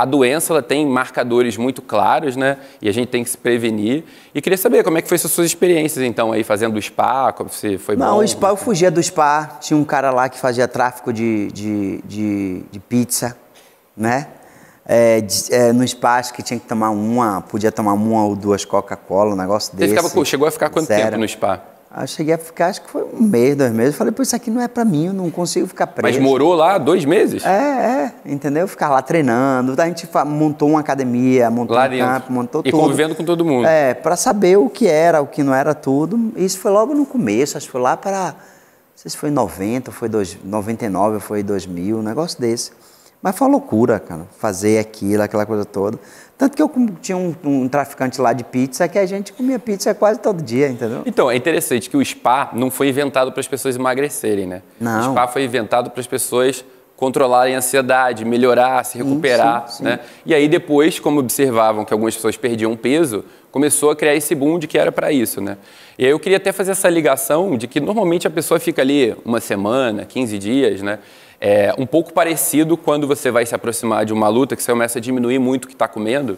a doença ela tem marcadores muito claros, né? E a gente tem que se prevenir. E queria saber como é que foi suas experiências, então, aí fazendo o spa, como você foi Não, bom, o spa, eu fugia do spa. Tinha um cara lá que fazia tráfico de, de, de, de pizza, né? É, de, é, no spa, que tinha que tomar uma, podia tomar uma ou duas Coca-Cola, um negócio Você desse. ficava, chegou a ficar quanto zero. tempo no spa? Aí eu cheguei a ficar, acho que foi um mês, dois meses. Eu falei, pô, isso aqui não é para mim, eu não consigo ficar preso. Mas morou lá dois meses? É, é, entendeu? Ficar lá treinando. A gente montou uma academia, montou lá um campo, montou e tudo. E convivendo com todo mundo. É, para saber o que era, o que não era tudo. Isso foi logo no começo, acho que foi lá para. Não sei se foi 90, foi dois, 99, foi 2000, um negócio desse. Mas foi uma loucura, cara, fazer aquilo, aquela coisa toda. Tanto que eu tinha um, um, traficante lá de pizza que a gente comia pizza quase todo dia, entendeu? Então, é interessante que o spa não foi inventado para as pessoas emagrecerem, né? Não. O spa foi inventado para as pessoas controlarem a ansiedade, melhorar, se recuperar, sim, sim, né? E aí depois, como observavam que algumas pessoas perdiam peso, começou a criar esse boom de que era para isso, né? E aí eu queria até fazer essa ligação de que normalmente a pessoa fica ali uma semana, 15 dias, né? É um pouco parecido quando você vai se aproximar de uma luta, que você começa a diminuir muito o que está comendo.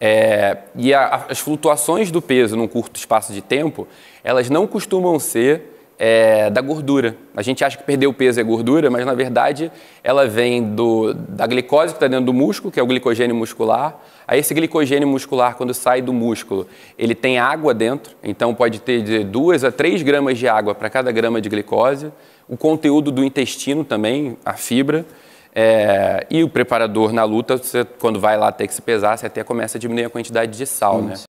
É, e a, as flutuações do peso num curto espaço de tempo, elas não costumam ser é, da gordura. A gente acha que perder o peso é gordura, mas na verdade ela vem do, da glicose que está dentro do músculo, que é o glicogênio muscular. Aí esse glicogênio muscular, quando sai do músculo, ele tem água dentro, então pode ter de 2 a 3 gramas de água para cada grama de glicose. O conteúdo do intestino também, a fibra. É, e o preparador na luta, você, quando vai lá ter que se pesar, você até começa a diminuir a quantidade de sal, Isso. né?